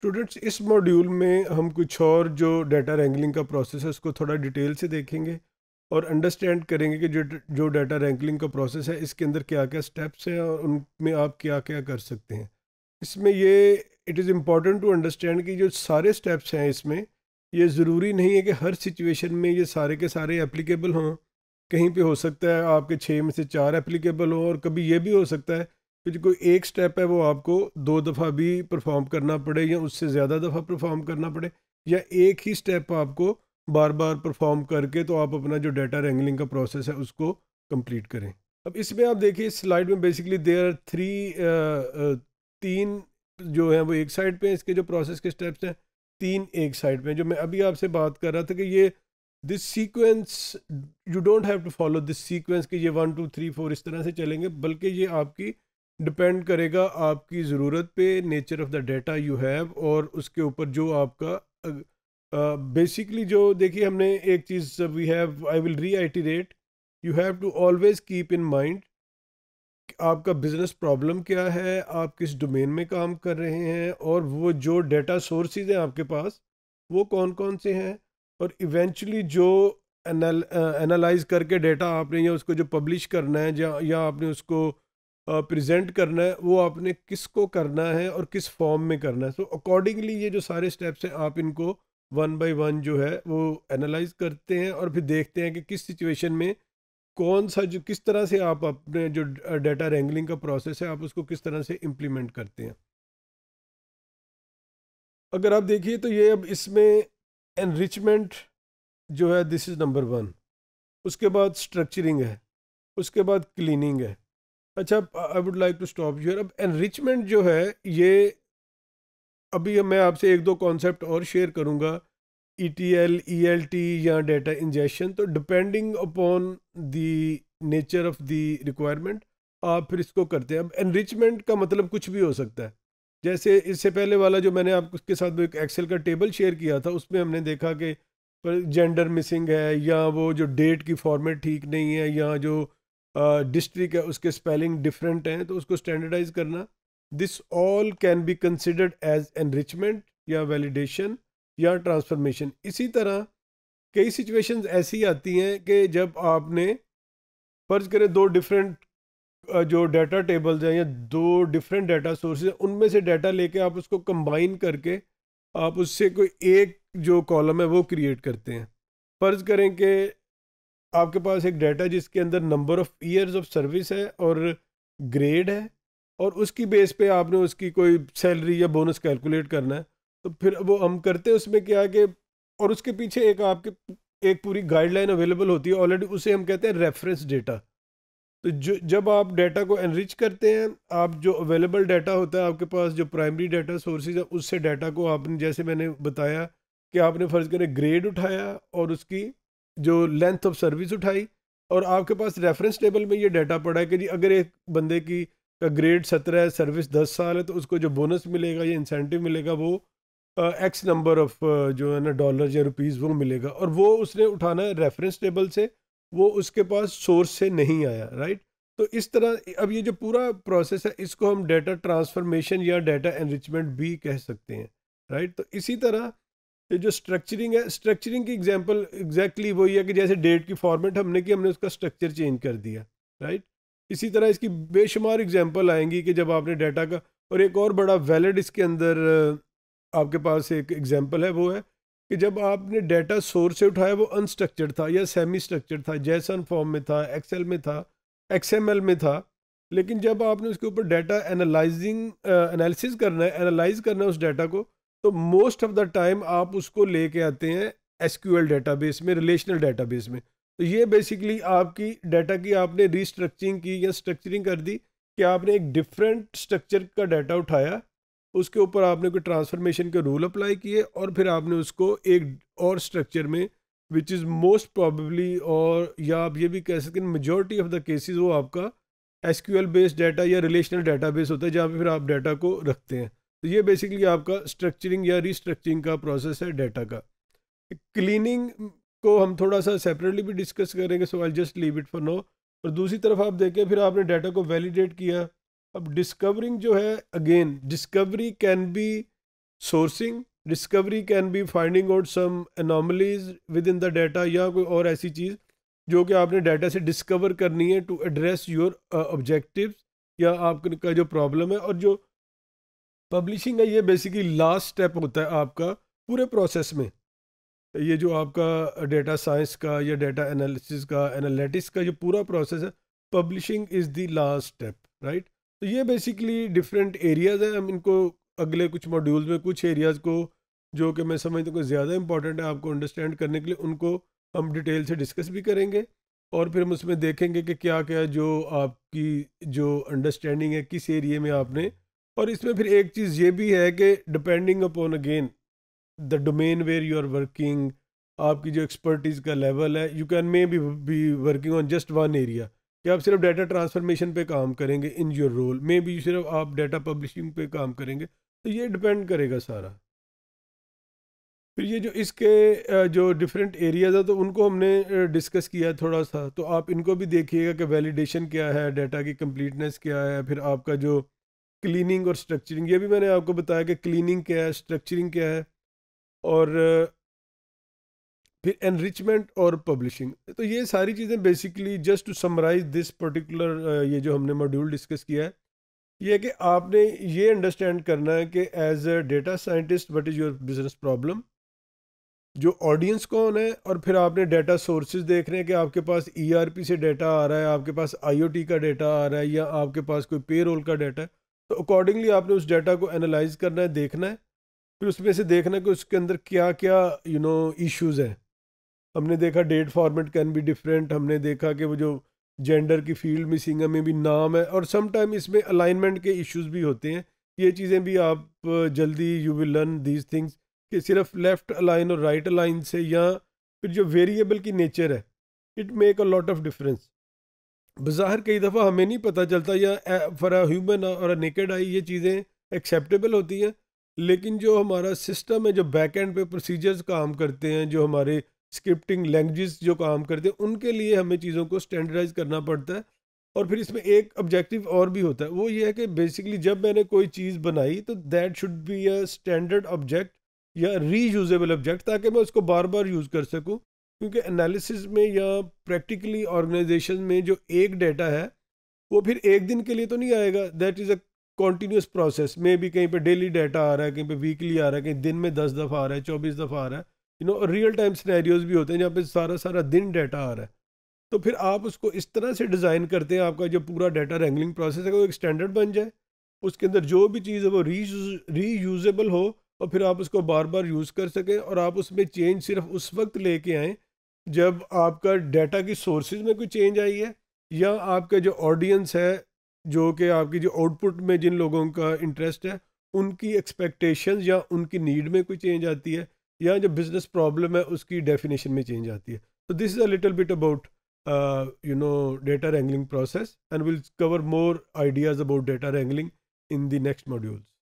students इस module में हम कुछ और जो डाटा रैंकलिंग का प्रोसेस है उसको थोड़ा डिटेल से देखेंगे और अंडरस्टैंड करेंगे कि जो जो डाटा रैंकलिंग का प्रोसेस है इसके अंदर क्या क्या स्टेप्स हैं और उनमें आप क्या क्या कर सकते हैं इसमें ये it is important to understand कि जो सारे स्टेप्स हैं इसमें ये ज़रूरी नहीं है कि हर सिचुएशन में ये सारे के सारे एप्लीकेबल हों कहीं पे हो सकता है आपके छः में से चार एप्लीकेबल हों और कभी ये भी हो सकता है फिर तो कोई एक स्टेप है वो आपको दो दफ़ा भी परफॉर्म करना पड़े या उससे ज़्यादा दफ़ा परफॉर्म करना पड़े या एक ही स्टेप आपको बार बार परफॉर्म करके तो आप अपना जो डाटा रेंगलिंग का प्रोसेस है उसको कंप्लीट करें अब इसमें आप देखिए इस स्लाइड में बेसिकली देर आर थ्री तीन जो है वो एक साइड पे इसके जो प्रोसेस के स्टेप्स हैं तीन एक साइड पे जो मैं अभी आपसे बात कर रहा था कि ये this sequence you don't have to follow this sequence कि ये वन टू थ्री फोर इस तरह से चलेंगे बल्कि ये आपकी डिपेंड करेगा आपकी ज़रूरत पे nature of the data you have और उसके ऊपर जो आपका बेसिकली जो देखिए हमने एक चीज़ we have I will reiterate you have to always keep in mind आपका बिजनेस प्रॉब्लम क्या है आप किस डोमेन में काम कर रहे हैं और वो जो डेटा सोर्सेज हैं आपके पास वो कौन कौन से हैं और इवेंचुअली जो एनालाइज करके डेटा आपने या उसको जो पब्लिश करना है या या आपने उसको प्रेजेंट करना है वो आपने किसको करना है और किस फॉर्म में करना है सो so, अकॉर्डिंगली ये जो सारे स्टेप्स हैं आप इनको वन बाय वन जो है वो एनालाइज करते हैं और फिर देखते हैं कि किस सिचुएशन में कौन सा जो किस तरह से आप अपने जो डाटा रेंगलिंग का प्रोसेस है आप उसको किस तरह से इम्प्लीमेंट करते हैं अगर आप देखिए तो ये अब इसमें एनरिचमेंट जो है दिस इज़ नंबर वन उसके बाद स्ट्रक्चरिंग है उसके बाद क्लीनिंग है अच्छा I would like to stop your अब एनरिचमेंट जो है ये अभी मैं आपसे एक दो कॉन्सेप्ट और शेयर करूँगा E T L E L T या डेटा इंजेक्शन तो depending upon the nature of the requirement आप फिर इसको करते हैं अब एनरिचमेंट का मतलब कुछ भी हो सकता है जैसे इससे पहले वाला जो मैंने आप उसके साथ एक एक्सेल का टेबल शेयर किया था उसमें हमने देखा कि जेंडर मिसिंग है या वो जो डेट की फॉर्मेट ठीक नहीं है या जो डिस्ट्रिक्ट है उसके स्पेलिंग डिफरेंट हैं तो उसको स्टैंडर्डाइज करना this all can be considered as enrichment या वैलिडेशन या ट्रांसफॉर्मेशन इसी तरह कई सिचुएशंस ऐसी आती हैं कि जब आपने फर्ज करें दो डिफरेंट जो डाटा टेबल्स हैं या दो डिफरेंट डाटा सोर्सेज हैं उनमें से डाटा लेके आप उसको कंबाइन करके आप उससे कोई एक जो कॉलम है वो क्रिएट करते हैं फ़र्ज़ करें कि आपके पास एक डाटा जिसके अंदर number of years of service है और ग्रेड है और उसकी बेस पे आपने उसकी कोई सैलरी या बोनस कैलकुलेट करना है तो फिर वो हम करते हैं उसमें क्या है कि और उसके पीछे एक आपके एक पूरी गाइडलाइन अवेलेबल होती है ऑलरेडी उसे हम कहते हैं रेफरेंस डेटा तो जो जब आप डेटा को एनरिच करते हैं आप जो अवेलेबल डाटा होता है आपके पास जो प्राइमरी डाटा सोर्सेज है उससे डाटा को आपने जैसे मैंने बताया कि आपने फ़र्ज़ करें ग्रेड उठाया और उसकी जो लेंथ ऑफ सर्विस उठाई और आपके पास रेफरेंस टेबल में ये डाटा पड़ा है कि जी अगर एक बंदे की का ग्रेड सत्रह है सर्विस दस साल है तो उसको जो बोनस मिलेगा या इंसेंटिव मिलेगा वो एक्स नंबर ऑफ जो है ना डॉलर या रुपीज़ वो मिलेगा और वो उसने उठाना है रेफरेंस टेबल से वो उसके पास सोर्स से नहीं आया राइट तो इस तरह अब ये जो पूरा प्रोसेस है इसको हम डाटा ट्रांसफॉर्मेशन या डाटा एनरिचमेंट भी कह सकते हैं राइट तो इसी तरह ये जो स्ट्रक्चरिंग है स्ट्रक्चरिंग की एग्जांपल एग्जैक्टली वही है कि जैसे डेट की फॉर्मेट हमने की हमने उसका स्ट्रक्चर चेंज कर दिया राइट इसी तरह इसकी बेशुमार एग्जांपल आएंगी कि जब आपने डाटा का और एक और बड़ा वैलिड इसके अंदर आपके पास एक एग्जाम्पल है वो है कि जब आपने डाटा सोर्स से उठाया वो अनस्ट्रक्चर्ड था या सेमी स्ट्रक्चर्ड था जैसन फॉर्म में था एक्सेल में था एक्सएमएल में था लेकिन जब आपने उसके ऊपर डाटा एनालाइजिंग एनालिसिस करना है एनालाइज करना है उस डाटा को तो मोस्ट ऑफ द टाइम आप उसको लेके आते हैं एसक्यूएल डेटाबेस में रिलेशनल डेटाबेस में तो ये बेसिकली आपकी डाटा की आपने रीस्ट्रक्चरिंग की या स्ट्रक्चरिंग कर दी कि आपने एक डिफरेंट स्ट्रक्चर का डाटा उठाया उसके ऊपर आपने कोई ट्रांसफॉर्मेशन के रूल अप्लाई किए और फिर आपने उसको एक और स्ट्रक्चर में विच इज़ मोस्ट प्रॉबली और या आप ये भी कह सकते हैं मेजोरिटी ऑफ द केसेस वो आपका एस बेस्ड डाटा या रिलेशनल डाटा बेस होता है जहाँ पर फिर आप डाटा को रखते हैं तो ये बेसिकली आपका स्ट्रक्चरिंग या रिस्ट्रक्चरिंग का प्रोसेस है डाटा का क्लीनिंग को हम थोड़ा सा सेपरेटली भी डिस्कस करेंगे so I just leave it for now और दूसरी तरफ आप देखें फिर आपने डाटा को वैलिडेट किया अब डिस्कवरिंग जो है again discovery can be sourcing discovery can be finding out some anomalies within the data या कोई और ऐसी चीज़ जो कि आपने डाटा से डिस्कवर करनी है टू एड्रेस योर ऑब्जेक्टिव या आपका जो प्रॉब्लम है और जो पब्लिशिंग का ये बेसिकली लास्ट स्टेप होता है आपका पूरे प्रोसेस में ये जो आपका डेटा साइंस का या डेटा एनालिसिस का एनालिटिक्स का जो पूरा प्रोसेस है publishing is the last step right तो ये बेसिकली डिफरेंट एरियाज़ हैं हम इनको अगले कुछ मॉड्यूल्स में कुछ एरियाज़ को जो कि मैं समझता हूँ ज़्यादा इंपॉर्टेंट है आपको अंडरस्टैंड करने के लिए उनको हम डिटेल से डिस्कस भी करेंगे और फिर हम उसमें देखेंगे कि क्या क्या जो आपकी जो अंडरस्टैंडिंग है किस एरिए में आपने और इसमें फिर एक चीज़ ये भी है कि depending upon again the domain where you are working आपकी जो एक्सपर्टीज़ का लेवल है you can maybe be working on just one area कि आप सिर्फ डाटा ट्रांसफॉर्मेशन पे काम करेंगे in your role maybe सिर्फ आप डाटा पब्लिशिंग पे काम करेंगे तो ये डिपेंड करेगा सारा फिर ये जो इसके जो डिफरेंट एरियाज है तो उनको हमने डिस्कस किया थोड़ा सा तो आप इनको भी देखिएगा कि वैलिडेशन क्या है डाटा की कंप्लीटनेस क्या है फिर आपका जो क्लीनिंग और स्ट्रक्चरिंग ये भी मैंने आपको बताया कि क्लीनिंग क्या है स्ट्रक्चरिंग क्या है और फिर एनरिचमेंट और पब्लिशिंग तो ये सारी चीज़ें basically just to summarize this particular ये जो हमने मॉड्यूल डिस्कस किया है ये कि आपने ये अंडरस्टैंड करना है कि as a data scientist what is your business problem जो ऑडियंस कौन है और फिर आपने डाटा सोर्सेज देख रहे हैं कि आपके पास ईआरपी e से डेटा आ रहा है आपके पास आईओटी का डाटा आ रहा है या आपके पास कोई पे रोल का डाटा है तो अकॉर्डिंगली आपने उस डाटा को एनालाइज करना है देखना है फिर उसमें से देखना है कि उसके अंदर क्या क्या यू नो इश्यूज हैं हमने देखा date format can be different हमने देखा कि वो जो जेंडर की फील्ड मिसिंग में भी नाम है और समटाइम इसमें अलाइनमेंट के इश्यूज भी होते हैं ये चीज़ें भी आप जल्दी you will learn these things कि सिर्फ लेफ़्ट अलाइन और राइट right अलाइन से या फिर जो वेरिएबल की नेचर है it make a lot of difference बाहर कई दफ़ा हमें नहीं पता चलता या फॉर ह्यूमन और नेकेड आई ये चीज़ें एक्सेप्टेबल होती हैं लेकिन जो हमारा सिस्टम है जो बैक एंड पे प्रोसीजर्स काम करते हैं जो हमारे स्क्रिप्टिंग लैंग्वेज जो काम करते हैं उनके लिए हमें चीज़ों को स्टैंडर्डाइज करना पड़ता है और फिर इसमें एक ऑब्जेक्टिव और भी होता है वो ये है कि बेसिकली जब मैंने कोई चीज़ बनाई तो that should be a standard object या री ऑब्जेक्ट ताकि मैं उसको बार बार यूज़ कर सकूँ क्योंकि एनालिसिस में या प्रैक्टिकली ऑर्गेनाइजेशन में जो एक डेटा है वो फिर एक दिन के लिए तो नहीं आएगा that is a continuous process मे भी कहीं पे डेली डाटा आ रहा है कहीं पे वीकली आ रहा है कहीं दिन में दस दफ़ा आ रहा है चौबीस दफ़ा आ रहा है you know real time scenarios भी होते हैं जहाँ पे सारा सारा दिन डाटा आ रहा है तो फिर आप उसको इस तरह से डिज़ाइन करते हैं आपका जो पूरा डाटा रैंगलिंग प्रोसेस है वो एक स्टैंडर्ड बन जाए उसके अंदर जो भी चीज़ है वो री री यूजेबल हो और फिर आप उसको बार बार यूज़ कर सकें और आप उसमें चेंज सिर्फ उस वक्त लेके आएँ जब आपका डाटा की सोर्सेज में कोई चेंज आई है या आपका जो ऑडियंस है जो कि आपकी जो आउटपुट में जिन लोगों का इंटरेस्ट है उनकी एक्सपेक्टेशन या उनकी नीड में कोई चेंज आती है या जो बिज़नेस प्रॉब्लम है उसकी डेफिनेशन में चेंज आती है तो this is a little bit about you know data wrangling process and will cover more ideas about data wrangling in the next modules